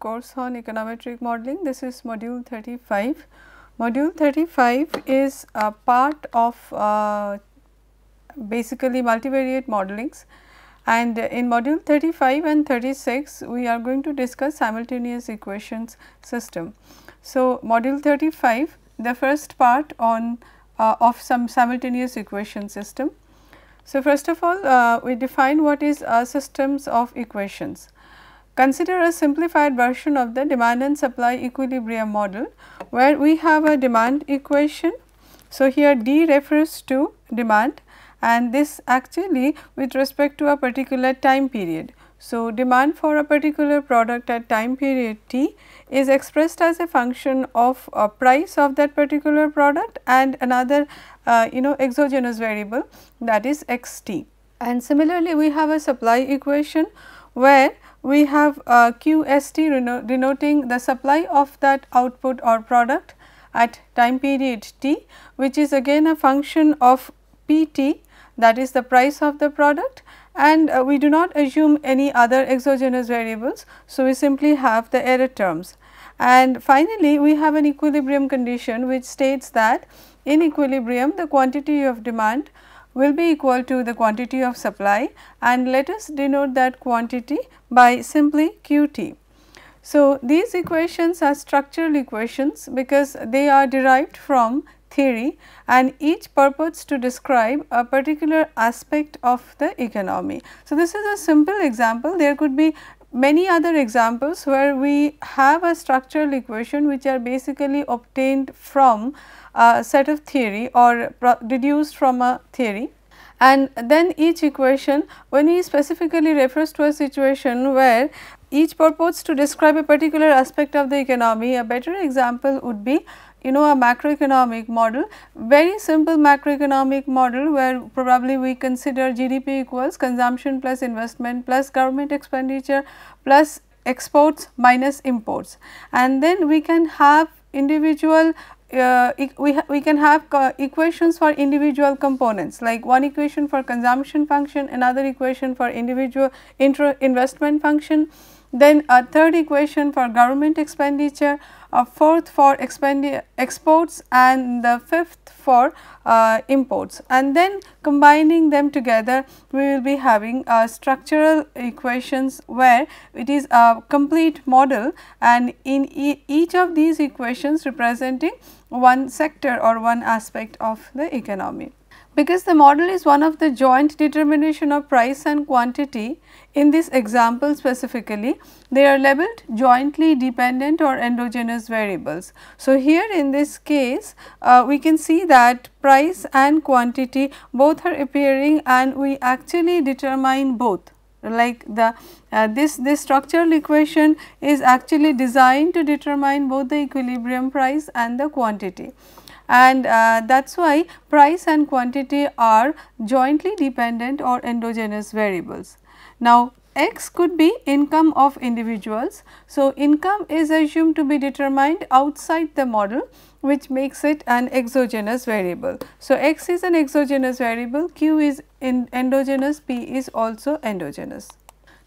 course on econometric modeling. This is module 35. Module 35 is a part of uh, basically multivariate modelings and in module 35 and 36 we are going to discuss simultaneous equations system. So, module 35 the first part on uh, of some simultaneous equation system. So, first of all uh, we define what is a uh, systems of equations. Consider a simplified version of the demand and supply equilibrium model where we have a demand equation. So, here D refers to demand and this actually with respect to a particular time period. So, demand for a particular product at time period T is expressed as a function of a price of that particular product and another uh, you know exogenous variable that is xt. And similarly, we have a supply equation where we have uh, QST denoting the supply of that output or product at time period t which is again a function of Pt that is the price of the product and uh, we do not assume any other exogenous variables. So, we simply have the error terms and finally, we have an equilibrium condition which states that in equilibrium the quantity of demand will be equal to the quantity of supply and let us denote that quantity by simply Qt. So, these equations are structural equations because they are derived from theory and each purports to describe a particular aspect of the economy. So, this is a simple example there could be many other examples where we have a structural equation which are basically obtained from a set of theory or deduced from a theory and then each equation when he specifically refers to a situation where each purports to describe a particular aspect of the economy. A better example would be you know a macroeconomic model, very simple macroeconomic model where probably we consider GDP equals consumption plus investment plus government expenditure plus exports minus imports. And then we can have individual uh, we, we can have uh, equations for individual components like one equation for consumption function, another equation for individual intro investment function, then a third equation for government expenditure, a fourth for exports and the fifth for uh, imports and then combining them together we will be having uh, structural equations where it is a complete model and in e each of these equations representing one sector or one aspect of the economy. Because the model is one of the joint determination of price and quantity in this example specifically, they are labeled jointly dependent or endogenous variables. So, here in this case, uh, we can see that price and quantity both are appearing and we actually determine both like the uh, this this structural equation is actually designed to determine both the equilibrium price and the quantity and uh, that is why price and quantity are jointly dependent or endogenous variables. Now, X could be income of individuals. So, income is assumed to be determined outside the model which makes it an exogenous variable. So, X is an exogenous variable, Q is endogenous, P is also endogenous.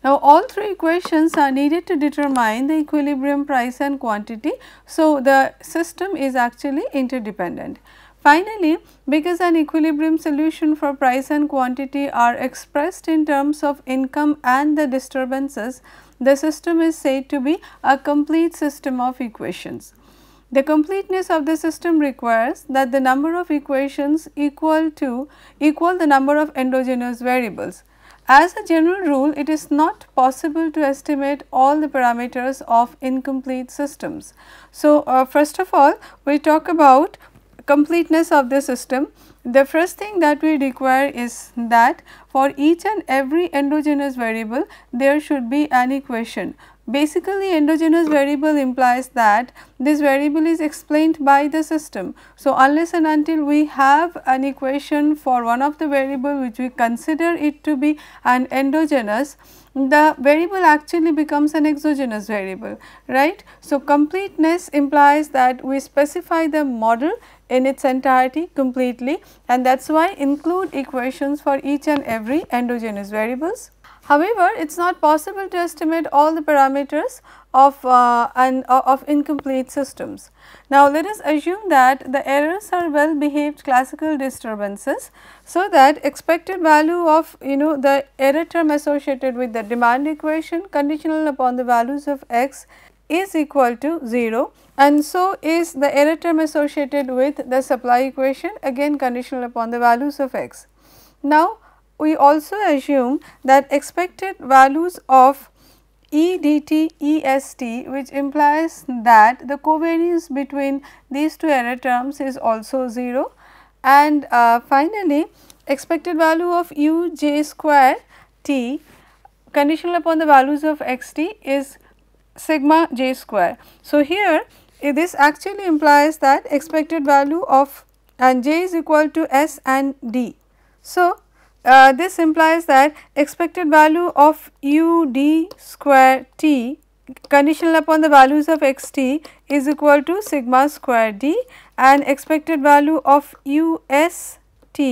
Now, all three equations are needed to determine the equilibrium price and quantity. So, the system is actually interdependent. Finally, because an equilibrium solution for price and quantity are expressed in terms of income and the disturbances, the system is said to be a complete system of equations. The completeness of the system requires that the number of equations equal to equal the number of endogenous variables. As a general rule, it is not possible to estimate all the parameters of incomplete systems. So, uh, first of all, we talk about completeness of the system, the first thing that we require is that for each and every endogenous variable, there should be an equation. Basically, endogenous variable implies that this variable is explained by the system. So, unless and until we have an equation for one of the variable which we consider it to be an endogenous, the variable actually becomes an exogenous variable, right. So, completeness implies that we specify the model in its entirety completely and that is why include equations for each and every endogenous variables. However, it is not possible to estimate all the parameters of uh, uh, of incomplete systems. Now, let us assume that the errors are well behaved classical disturbances. So, that expected value of you know the error term associated with the demand equation conditional upon the values of x is equal to 0 and so is the error term associated with the supply equation again conditional upon the values of x. Now, we also assume that expected values of E d t E s t EST which implies that the covariance between these two error terms is also 0 and uh, finally, expected value of u j square t conditional upon the values of x t is sigma j square. So, here this actually implies that expected value of and j is equal to s and d. So, uh, this implies that expected value of u d square t conditional upon the values of x t is equal to sigma square d and expected value of u s t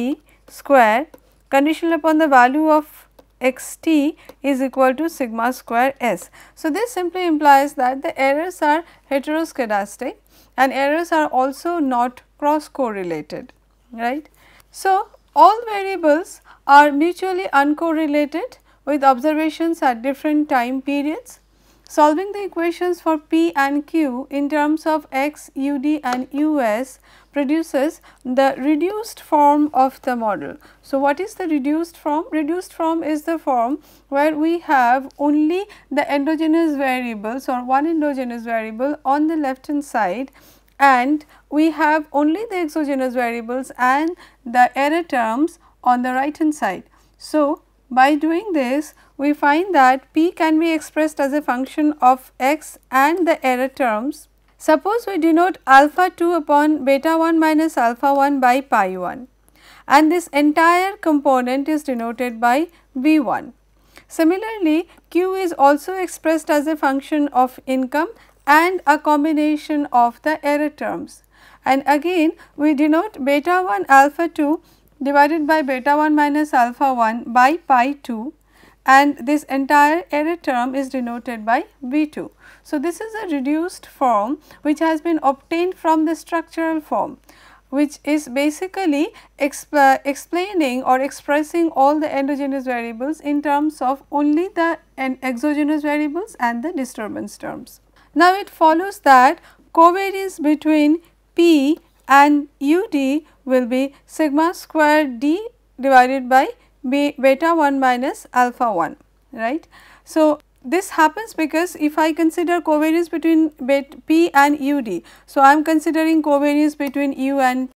square conditional upon the value of x t is equal to sigma square s. So, this simply implies that the errors are heteroscedastic and errors are also not cross correlated right. So, all variables are mutually uncorrelated with observations at different time periods. Solving the equations for P and Q in terms of X, UD and US produces the reduced form of the model. So, what is the reduced form? Reduced form is the form where we have only the endogenous variables or one endogenous variable on the left hand side and we have only the exogenous variables and the error terms on the right hand side. So, by doing this we find that p can be expressed as a function of x and the error terms. Suppose we denote alpha 2 upon beta 1 minus alpha 1 by pi 1 and this entire component is denoted by v 1. Similarly, q is also expressed as a function of income and a combination of the error terms. And again we denote beta 1 alpha 2 divided by beta 1 minus alpha 1 by pi 2 and this entire error term is denoted by v 2. So, this is a reduced form which has been obtained from the structural form which is basically explaining or expressing all the endogenous variables in terms of only the exogenous variables and the disturbance terms. Now, it follows that covariance between P and u d will be sigma square d divided by beta 1 minus alpha 1 right. So, this happens because if I consider covariance between p and u d. So, I am considering covariance between u and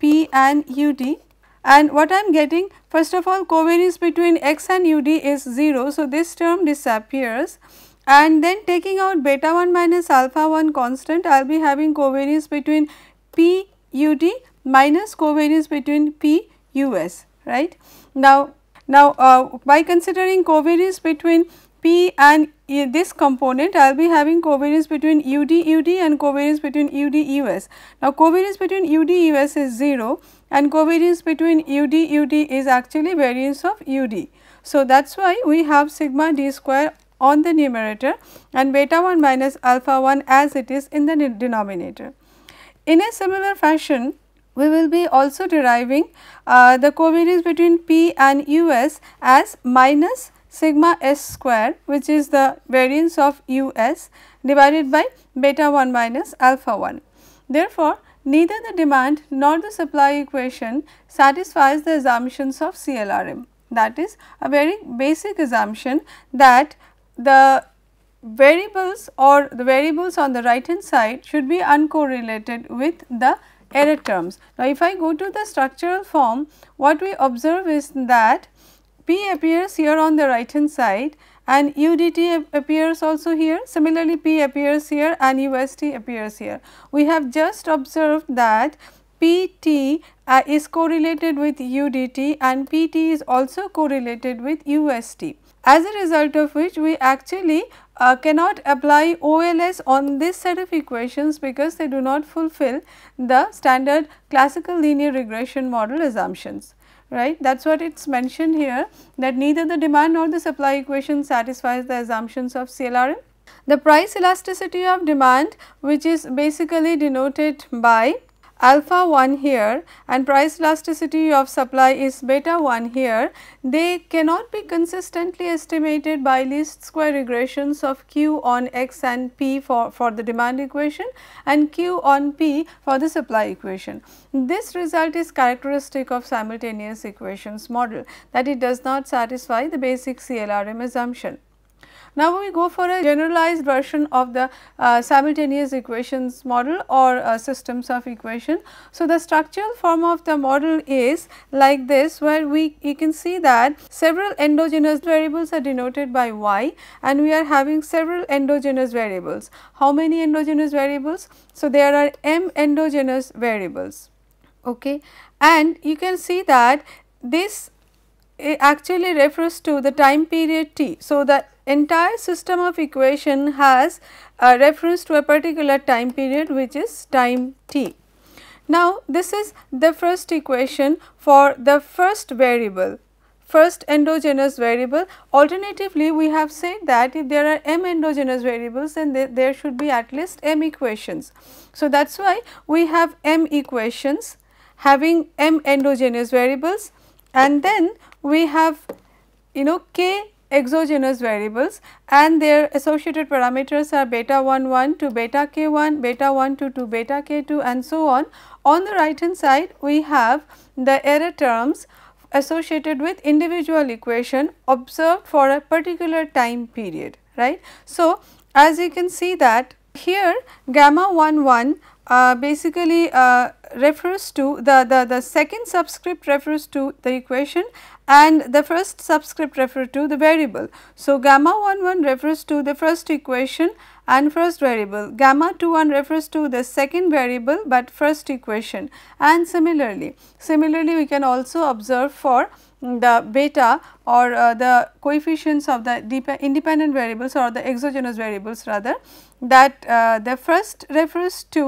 p and u d and what I am getting first of all covariance between x and u d is 0. So, this term disappears and then taking out beta 1 minus alpha 1 constant I will be having covariance between P U D minus covariance between P U S right. Now, now uh, by considering covariance between P and uh, this component I will be having covariance between UD UD and covariance between UD US. Now covariance between UD US is 0 and covariance between UD UD is actually variance of UD. So, that is why we have sigma d square on the numerator and beta 1 minus alpha 1 as it is in the denominator. In a similar fashion, we will be also deriving uh, the covariance between P and US as minus sigma s square which is the variance of US divided by beta 1 minus alpha 1. Therefore, neither the demand nor the supply equation satisfies the assumptions of CLRM. That is a very basic assumption that the variables or the variables on the right hand side should be uncorrelated with the error terms. Now, if I go to the structural form, what we observe is that P appears here on the right hand side and UDT appears also here. Similarly, P appears here and UST appears here. We have just observed that PT uh, is correlated with UDT and PT is also correlated with UST as a result of which we actually uh, cannot apply OLS on this set of equations because they do not fulfill the standard classical linear regression model assumptions right that is what it is mentioned here that neither the demand nor the supply equation satisfies the assumptions of CLRM. The price elasticity of demand which is basically denoted by alpha 1 here and price elasticity of supply is beta 1 here, they cannot be consistently estimated by least square regressions of q on x and p for, for the demand equation and q on p for the supply equation. This result is characteristic of simultaneous equations model that it does not satisfy the basic CLRM assumption. Now, we go for a generalized version of the uh, simultaneous equations model or uh, systems of equation. So, the structural form of the model is like this where we you can see that several endogenous variables are denoted by y and we are having several endogenous variables. How many endogenous variables? So, there are m endogenous variables okay and you can see that this actually refers to the time period t. So, the entire system of equation has a reference to a particular time period which is time t. Now, this is the first equation for the first variable first endogenous variable. Alternatively, we have said that if there are m endogenous variables then there should be at least m equations. So, that is why we have m equations having m endogenous variables and then we have you know k exogenous variables and their associated parameters are beta 1 1 to beta k 1, beta 1 2 to beta k 2 and so on. On the right hand side we have the error terms associated with individual equation observed for a particular time period right. So, as you can see that here gamma 1 1 uh, basically uh, refers to the, the, the second subscript refers to the equation and the first subscript refer to the variable. So, gamma 1 1 refers to the first equation and first variable, gamma 2 1 refers to the second variable but first equation and similarly. Similarly, we can also observe for the beta or uh, the coefficients of the independent variables or the exogenous variables rather that uh, the first refers to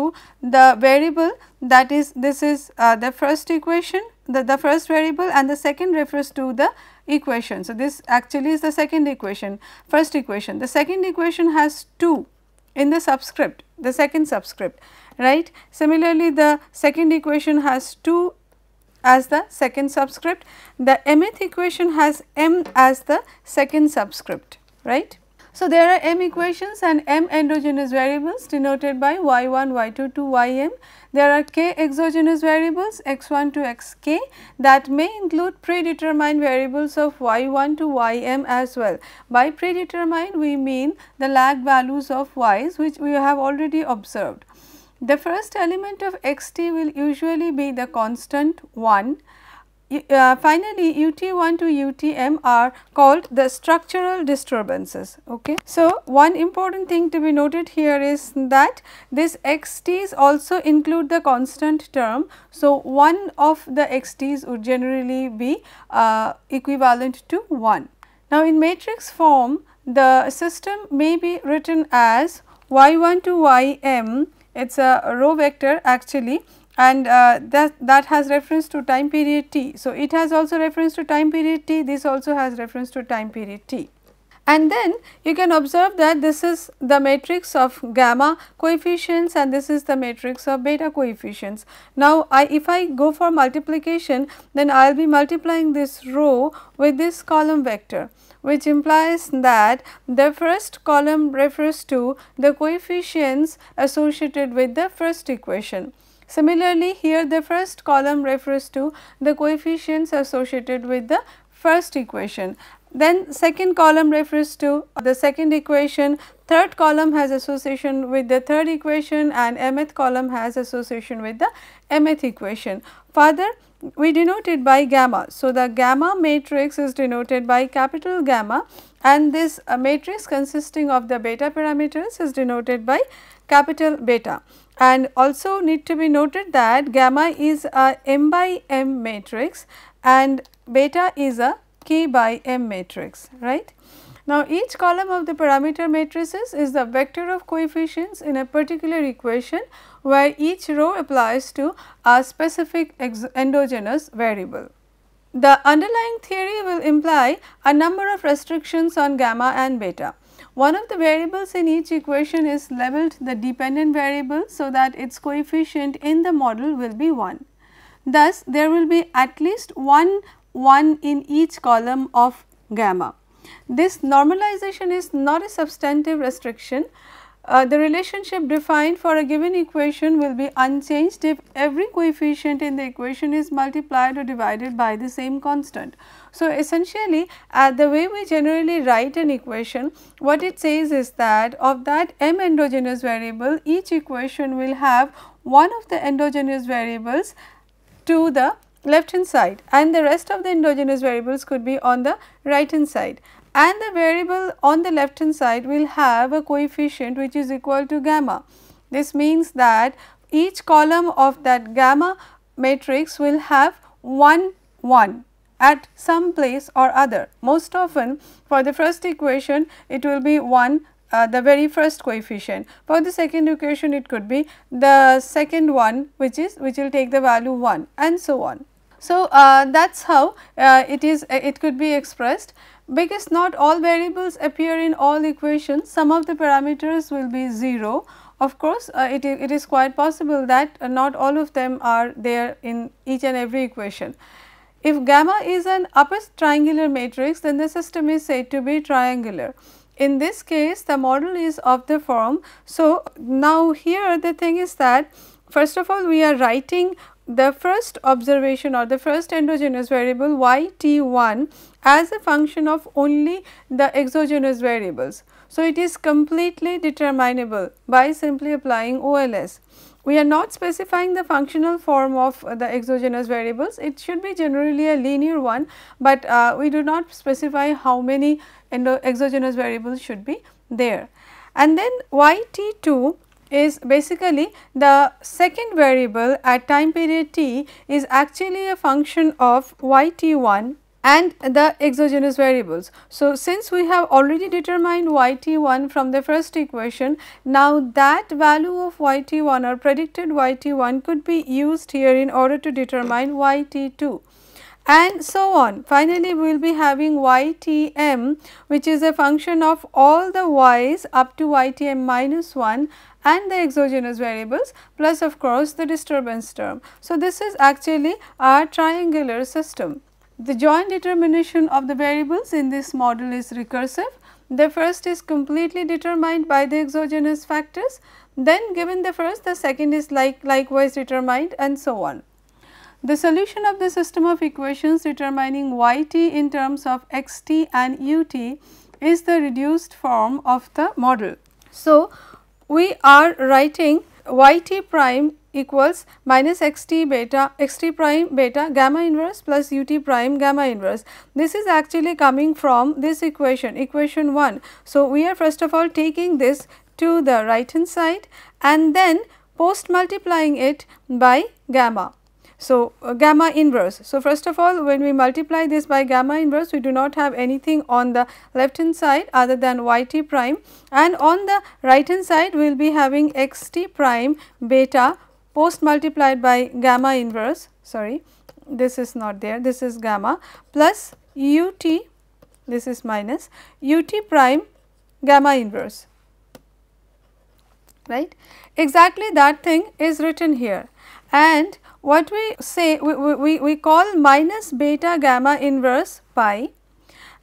the variable that is this is uh, the first equation the, the first variable and the second refers to the equation. So, this actually is the second equation, first equation. The second equation has 2 in the subscript, the second subscript, right. Similarly, the second equation has 2 as the second subscript, the mth equation has m as the second subscript, right. So, there are m equations and m endogenous variables denoted by y1, y2 to ym. There are k exogenous variables x1 to xk that may include predetermined variables of y1 to ym as well. By predetermined we mean the lag values of y's which we have already observed. The first element of xt will usually be the constant 1 uh, finally, UT1 to UTM are called the structural disturbances. Okay. So, one important thing to be noted here is that this xt's also include the constant term. So, one of the xt's would generally be uh, equivalent to 1. Now, in matrix form, the system may be written as y1 to ym, it is a row vector actually and uh, that, that has reference to time period t. So, it has also reference to time period t, this also has reference to time period t. And then you can observe that this is the matrix of gamma coefficients and this is the matrix of beta coefficients. Now, I, if I go for multiplication, then I will be multiplying this row with this column vector which implies that the first column refers to the coefficients associated with the first equation Similarly, here the first column refers to the coefficients associated with the first equation. Then second column refers to the second equation, third column has association with the third equation and mth column has association with the mth equation. Further, we denote it by gamma. So, the gamma matrix is denoted by capital gamma and this uh, matrix consisting of the beta parameters is denoted by capital beta. And also need to be noted that gamma is a m by m matrix and beta is a k by m matrix, right. Now, each column of the parameter matrices is the vector of coefficients in a particular equation where each row applies to a specific endogenous variable. The underlying theory will imply a number of restrictions on gamma and beta. One of the variables in each equation is labeled the dependent variable so that its coefficient in the model will be 1. Thus, there will be at least one 1 in each column of gamma. This normalization is not a substantive restriction uh, the relationship defined for a given equation will be unchanged if every coefficient in the equation is multiplied or divided by the same constant. So, essentially uh, the way we generally write an equation, what it says is that of that m endogenous variable, each equation will have one of the endogenous variables to the left hand side and the rest of the endogenous variables could be on the right hand side and the variable on the left hand side will have a coefficient which is equal to gamma. This means that each column of that gamma matrix will have 1 1 at some place or other. Most often for the first equation it will be 1 uh, the very first coefficient. For the second equation it could be the second one which is which will take the value 1 and so on. So, uh, that is how uh, it is uh, it could be expressed because not all variables appear in all equations, some of the parameters will be 0. Of course, uh, it, it is quite possible that uh, not all of them are there in each and every equation. If gamma is an upper triangular matrix, then the system is said to be triangular. In this case, the model is of the form. So, now here the thing is that first of all we are writing the first observation or the first endogenous variable y t 1 as a function of only the exogenous variables. So, it is completely determinable by simply applying OLS. We are not specifying the functional form of the exogenous variables, it should be generally a linear one, but uh, we do not specify how many exogenous variables should be there. And then y t 2 is basically the second variable at time period t is actually a function of y t 1 and the exogenous variables. So, since we have already determined y t 1 from the first equation, now that value of y t 1 or predicted y t 1 could be used here in order to determine y t 2 and so on. Finally, we will be having y t m which is a function of all the y's up to y t m minus 1 and the exogenous variables plus of course the disturbance term. So, this is actually our triangular system. The joint determination of the variables in this model is recursive. The first is completely determined by the exogenous factors, then given the first the second is like likewise determined and so on. The solution of the system of equations determining yt in terms of xt and ut is the reduced form of the model. So, we are writing y t prime equals minus x t beta x t prime beta gamma inverse plus u t prime gamma inverse. This is actually coming from this equation, equation 1. So, we are first of all taking this to the right hand side and then post multiplying it by gamma. So, uh, gamma inverse. So, first of all when we multiply this by gamma inverse we do not have anything on the left hand side other than y t prime and on the right hand side we will be having x t prime beta post multiplied by gamma inverse sorry this is not there this is gamma plus u t this is minus u t prime gamma inverse right. Exactly that thing is written here and what we say we, we, we call minus beta gamma inverse pi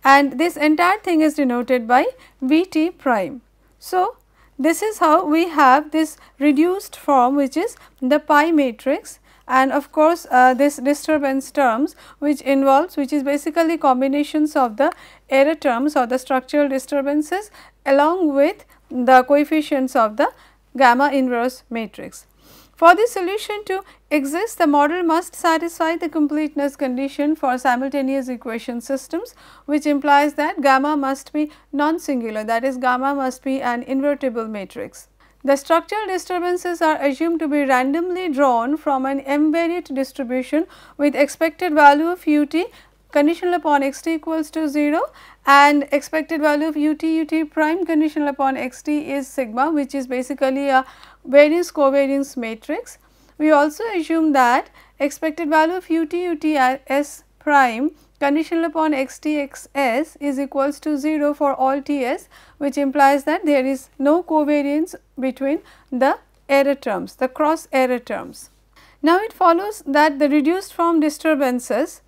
and this entire thing is denoted by Vt prime. So, this is how we have this reduced form which is the pi matrix and of course, uh, this disturbance terms which involves which is basically combinations of the error terms or the structural disturbances along with the coefficients of the gamma inverse matrix. For the solution to exist, the model must satisfy the completeness condition for simultaneous equation systems, which implies that gamma must be non-singular, that is gamma must be an invertible matrix. The structural disturbances are assumed to be randomly drawn from an m-variate distribution with expected value of ut conditional upon x t equals to 0 and expected value of u t u t prime conditional upon x t is sigma which is basically a variance covariance matrix. We also assume that expected value of u t u t s prime conditional upon x t x s is equals to 0 for all t s which implies that there is no covariance between the error terms, the cross error terms. Now, it follows that the reduced form disturbances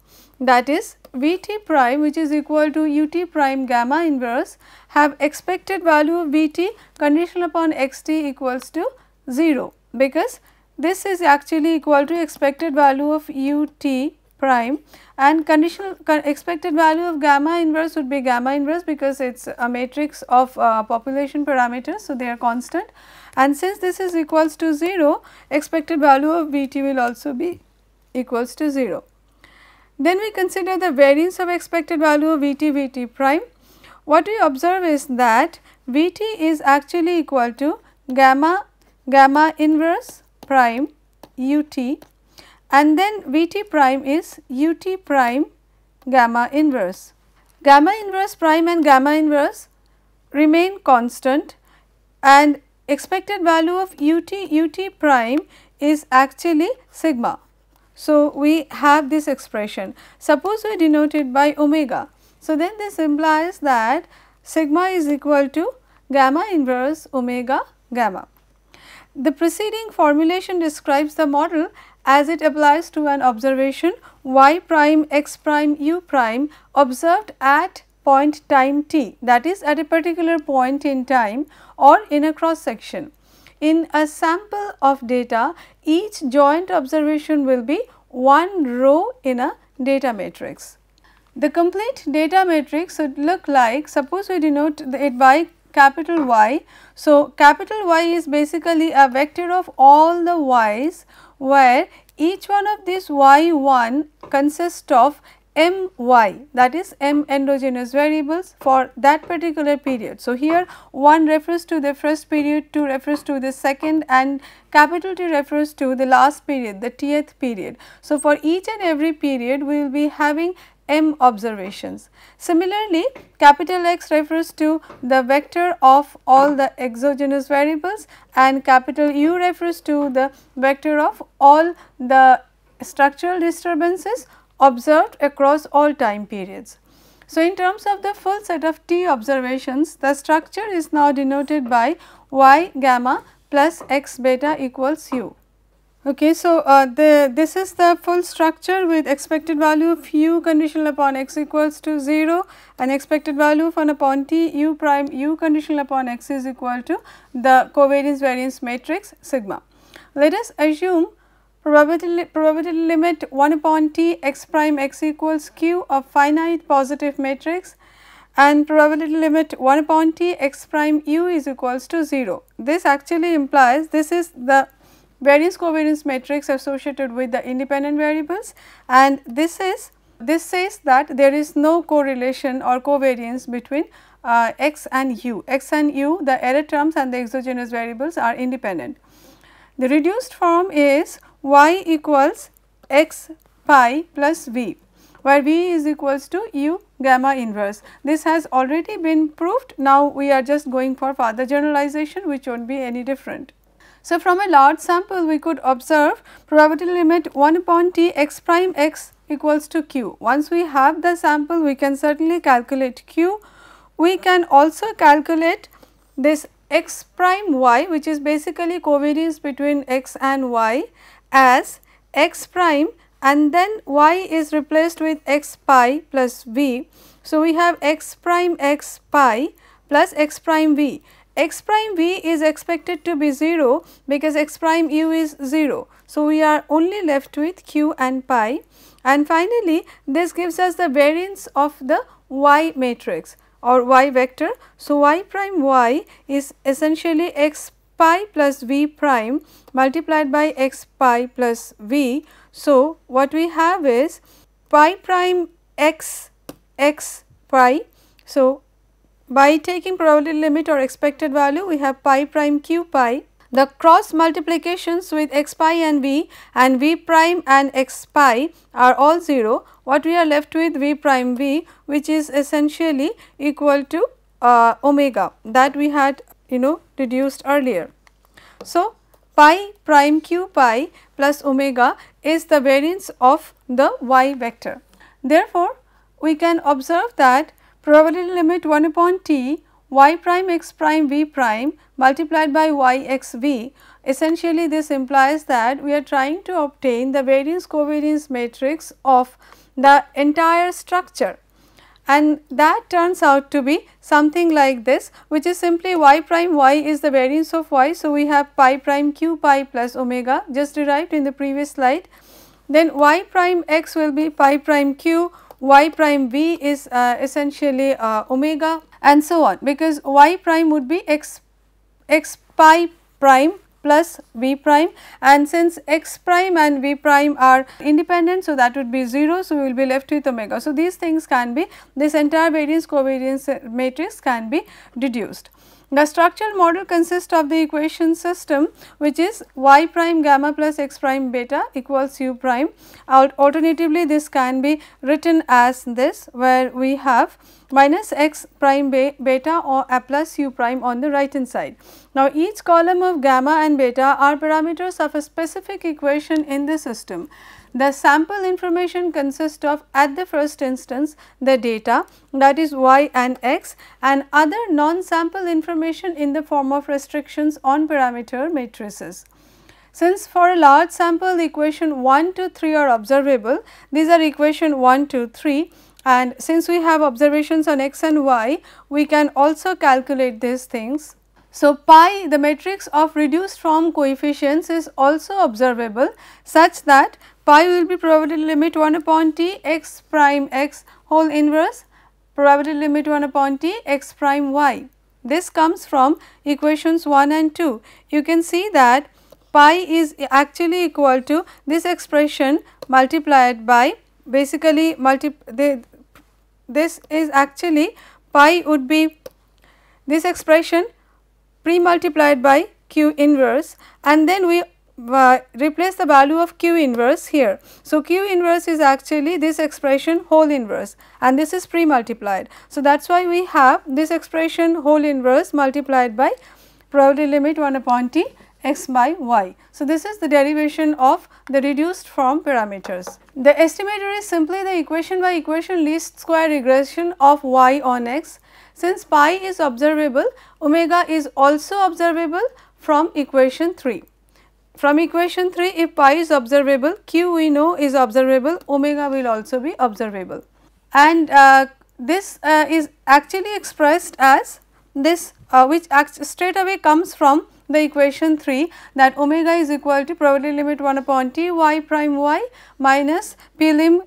that is Vt prime which is equal to Ut prime gamma inverse have expected value of Vt conditional upon xt equals to 0 because this is actually equal to expected value of ut prime and conditional expected value of gamma inverse would be gamma inverse because it is a matrix of uh, population parameters. So, they are constant and since this is equals to 0 expected value of Vt will also be equals to 0. Then we consider the variance of expected value of Vt Vt prime. What we observe is that Vt is actually equal to gamma gamma inverse prime ut and then Vt prime is ut prime gamma inverse. Gamma inverse prime and gamma inverse remain constant and expected value of ut ut prime is actually sigma. So, we have this expression. Suppose we denote it by omega. So, then this implies that sigma is equal to gamma inverse omega gamma. The preceding formulation describes the model as it applies to an observation y prime x prime u prime observed at point time t that is at a particular point in time or in a cross section. In a sample of data, each joint observation will be one row in a data matrix. The complete data matrix would look like, suppose we denote it by capital Y. So, capital Y is basically a vector of all the y's where each one of these y1 consists of my that is m endogenous variables for that particular period. So, here 1 refers to the first period, 2 refers to the second and capital T refers to the last period the tth period. So, for each and every period we will be having m observations. Similarly, capital X refers to the vector of all the exogenous variables and capital U refers to the vector of all the structural disturbances observed across all time periods. So, in terms of the full set of T observations, the structure is now denoted by y gamma plus x beta equals u. Okay, so, uh, the, this is the full structure with expected value of u conditional upon x equals to 0 and expected value of upon t u prime u conditional upon x is equal to the covariance variance matrix sigma. Let us assume Probability, probability limit 1 upon t x prime x equals q of finite positive matrix and probability limit 1 upon t x prime u is equals to 0. This actually implies this is the variance covariance matrix associated with the independent variables and this is this says that there is no correlation or covariance between uh, x and u. x and u the error terms and the exogenous variables are independent. The reduced form is y equals x pi plus v where v is equals to u gamma inverse. This has already been proved. Now, we are just going for further generalization which will not be any different. So, from a large sample we could observe probability limit 1 upon t x prime x equals to q. Once we have the sample we can certainly calculate q. We can also calculate this x prime y which is basically covariance between x and y as x prime and then y is replaced with x pi plus v. So, we have x prime x pi plus x prime v. x prime v is expected to be 0 because x prime u is 0. So, we are only left with q and pi and finally, this gives us the variance of the y matrix or y vector. So, y prime y is essentially x pi plus v prime multiplied by x pi plus v. So, what we have is pi prime x x pi. So, by taking probability limit or expected value we have pi prime q pi. The cross multiplications with x pi and v and v prime and x pi are all 0. What we are left with v prime v which is essentially equal to uh, omega that we had you know deduced earlier. So, pi prime q pi plus omega is the variance of the y vector. Therefore, we can observe that probability limit 1 upon t y prime x prime v prime multiplied by y x v essentially this implies that we are trying to obtain the variance covariance matrix of the entire structure and that turns out to be something like this which is simply y prime y is the variance of y. So, we have pi prime q pi plus omega just derived in the previous slide. Then y prime x will be pi prime q, y prime v is uh, essentially uh, omega and so on because y prime would be x, x pi prime plus v prime and since x prime and v prime are independent. So, that would be 0. So, we will be left with omega. So, these things can be this entire variance covariance matrix can be deduced. The structural model consists of the equation system which is y prime gamma plus x prime beta equals u prime. Alternatively, this can be written as this where we have minus x prime beta or a plus u prime on the right hand side. Now, each column of gamma and beta are parameters of a specific equation in the system. The sample information consists of at the first instance the data that is y and x and other non-sample information in the form of restrictions on parameter matrices. Since for a large sample equation 1 to 3 are observable, these are equation 1 to 3 and since we have observations on x and y, we can also calculate these things. So, pi the matrix of reduced form coefficients is also observable such that pi will be probability limit 1 upon t x prime x whole inverse probability limit 1 upon t x prime y. This comes from equations 1 and 2. You can see that pi is actually equal to this expression multiplied by basically multi this is actually pi would be this expression pre multiplied by q inverse and then we replace the value of q inverse here. So, q inverse is actually this expression whole inverse and this is pre multiplied. So, that is why we have this expression whole inverse multiplied by probability limit 1 upon t x by y. So, this is the derivation of the reduced form parameters. The estimator is simply the equation by equation least square regression of y on x. Since pi is observable, omega is also observable from equation 3. From equation 3, if pi is observable, q we know is observable, omega will also be observable. And uh, this uh, is actually expressed as this uh, which straight away comes from the equation 3 that omega is equal to probability limit 1 upon t y prime y minus p lim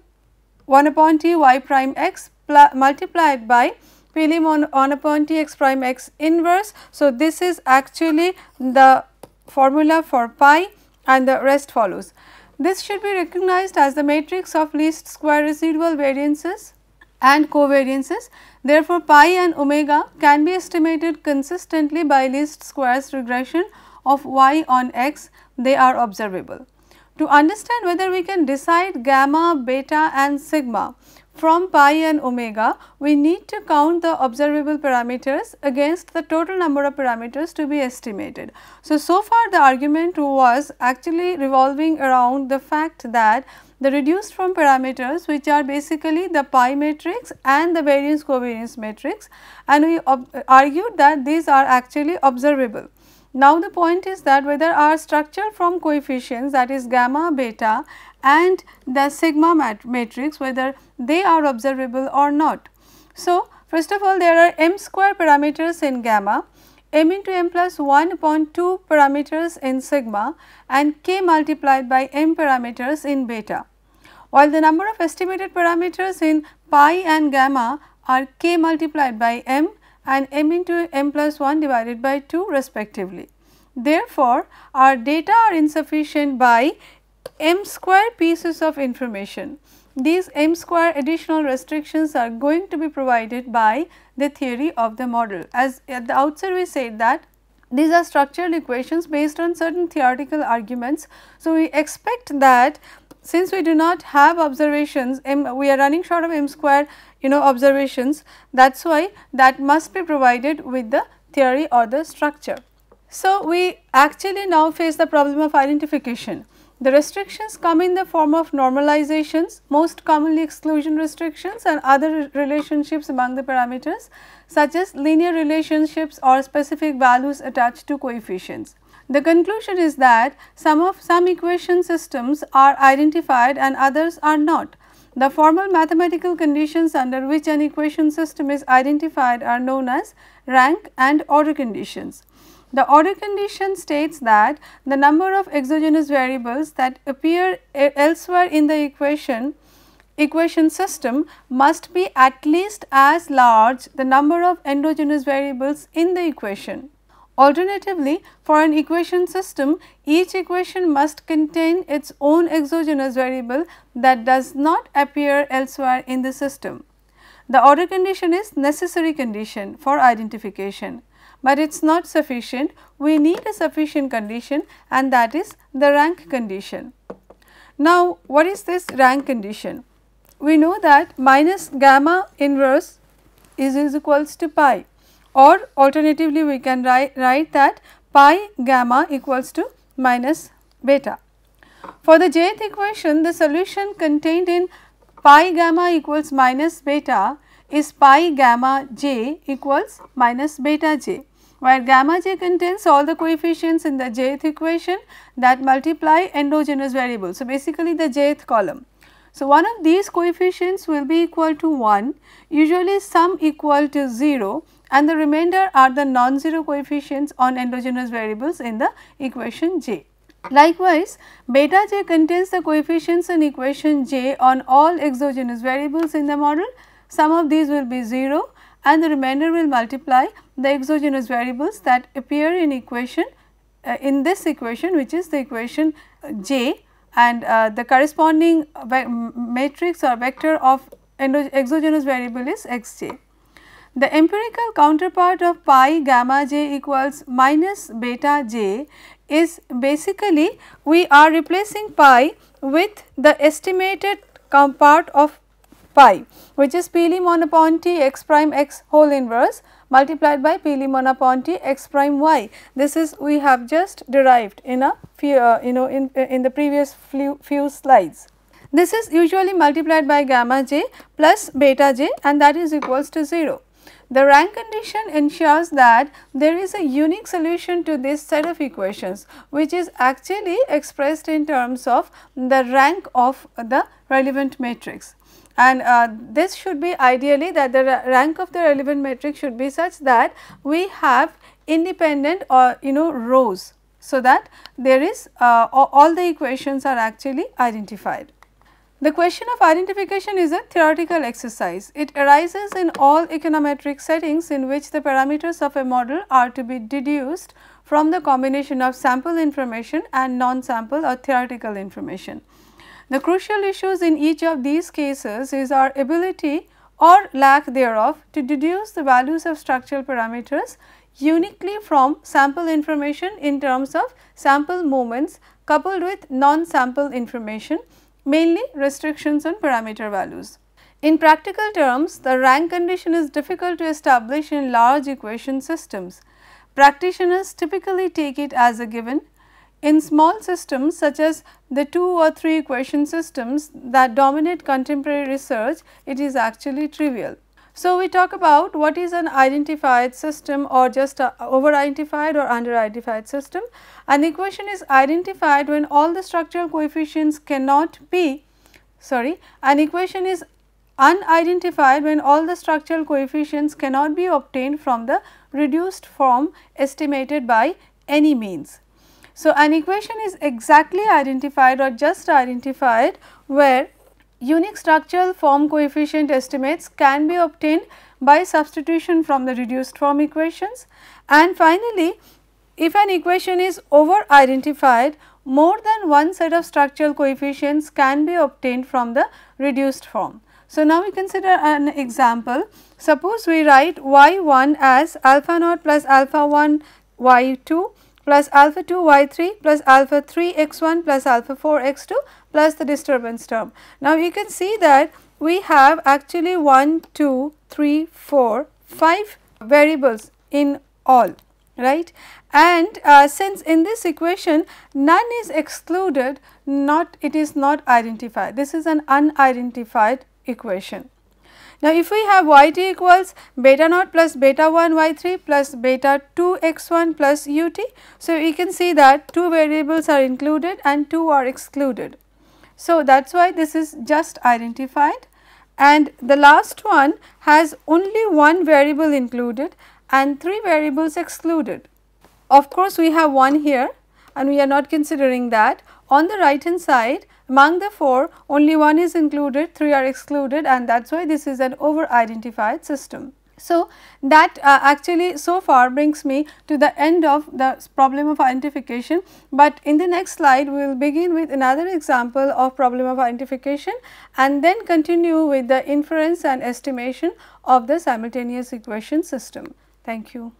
1 upon t y prime x multiplied by p lim on upon t x prime x inverse. So, this is actually the formula for pi and the rest follows. This should be recognized as the matrix of least square residual variances and covariances. Therefore, pi and omega can be estimated consistently by least squares regression of y on x, they are observable. To understand whether we can decide gamma, beta and sigma, from pi and omega, we need to count the observable parameters against the total number of parameters to be estimated. So, so far the argument was actually revolving around the fact that the reduced from parameters which are basically the pi matrix and the variance covariance matrix and we argued that these are actually observable. Now, the point is that whether our structure from coefficients that is gamma, beta and the sigma mat matrix whether they are observable or not. So, first of all there are m square parameters in gamma, m into m plus 1 upon 2 parameters in sigma and k multiplied by m parameters in beta. While the number of estimated parameters in pi and gamma are k multiplied by m and m into m plus 1 divided by 2 respectively. Therefore, our data are insufficient by m square pieces of information. These m square additional restrictions are going to be provided by the theory of the model. As at the outset we said that these are structural equations based on certain theoretical arguments. So, we expect that since we do not have observations m we are running short of m square you know observations that is why that must be provided with the theory or the structure. So, we actually now face the problem of identification. The restrictions come in the form of normalizations, most commonly exclusion restrictions and other relationships among the parameters such as linear relationships or specific values attached to coefficients. The conclusion is that some of some equation systems are identified and others are not. The formal mathematical conditions under which an equation system is identified are known as rank and order conditions. The order condition states that the number of exogenous variables that appear elsewhere in the equation equation system must be at least as large the number of endogenous variables in the equation. Alternatively, for an equation system, each equation must contain its own exogenous variable that does not appear elsewhere in the system. The order condition is necessary condition for identification but it is not sufficient. We need a sufficient condition and that is the rank condition. Now, what is this rank condition? We know that minus gamma inverse is, is equals to pi or alternatively we can write, write that pi gamma equals to minus beta. For the jth equation, the solution contained in pi gamma equals minus beta is pi gamma j equals minus beta j where gamma j contains all the coefficients in the jth equation that multiply endogenous variables. So, basically the jth column. So, one of these coefficients will be equal to 1, usually sum equal to 0 and the remainder are the non-zero coefficients on endogenous variables in the equation j. Likewise, beta j contains the coefficients in equation j on all exogenous variables in the model. Some of these will be 0, and the remainder will multiply the exogenous variables that appear in equation uh, in this equation which is the equation uh, j and uh, the corresponding matrix or vector of exogenous variable is xj. The empirical counterpart of pi gamma j equals minus beta j is basically we are replacing pi with the estimated part of phi, which is Peelimon monoponti x prime x whole inverse multiplied by Peelimon monoponti x prime y. This is we have just derived in a few uh, you know in, uh, in the previous few, few slides. This is usually multiplied by gamma j plus beta j and that is equals to 0. The rank condition ensures that there is a unique solution to this set of equations which is actually expressed in terms of the rank of the relevant matrix and uh, this should be ideally that the rank of the relevant matrix should be such that we have independent or you know rows. So, that there is uh, all the equations are actually identified. The question of identification is a theoretical exercise. It arises in all econometric settings in which the parameters of a model are to be deduced from the combination of sample information and non-sample or theoretical information. The crucial issues in each of these cases is our ability or lack thereof to deduce the values of structural parameters uniquely from sample information in terms of sample moments, coupled with non-sample information mainly restrictions on parameter values. In practical terms, the rank condition is difficult to establish in large equation systems. Practitioners typically take it as a given in small systems such as the two or three equation systems that dominate contemporary research, it is actually trivial. So, we talk about what is an identified system or just over identified or under identified system. An equation is identified when all the structural coefficients cannot be sorry an equation is unidentified when all the structural coefficients cannot be obtained from the reduced form estimated by any means. So, an equation is exactly identified or just identified where unique structural form coefficient estimates can be obtained by substitution from the reduced form equations. And finally, if an equation is over identified, more than one set of structural coefficients can be obtained from the reduced form. So, now we consider an example. Suppose we write y 1 as alpha naught plus alpha 1 y 2 plus alpha 2 y 3 plus alpha 3 x 1 plus alpha 4 x 2 plus the disturbance term. Now, you can see that we have actually 1, 2, 3, 4, 5 variables in all right and uh, since in this equation none is excluded not it is not identified this is an unidentified equation now, if we have y t equals beta naught plus beta 1 y 3 plus beta 2 x 1 plus u t. So, we can see that two variables are included and two are excluded. So, that is why this is just identified and the last one has only one variable included and three variables excluded. Of course, we have one here and we are not considering that. On the right hand side, among the four, only one is included, three are excluded and that is why this is an over identified system. So, that uh, actually so far brings me to the end of the problem of identification, but in the next slide we will begin with another example of problem of identification and then continue with the inference and estimation of the simultaneous equation system. Thank you.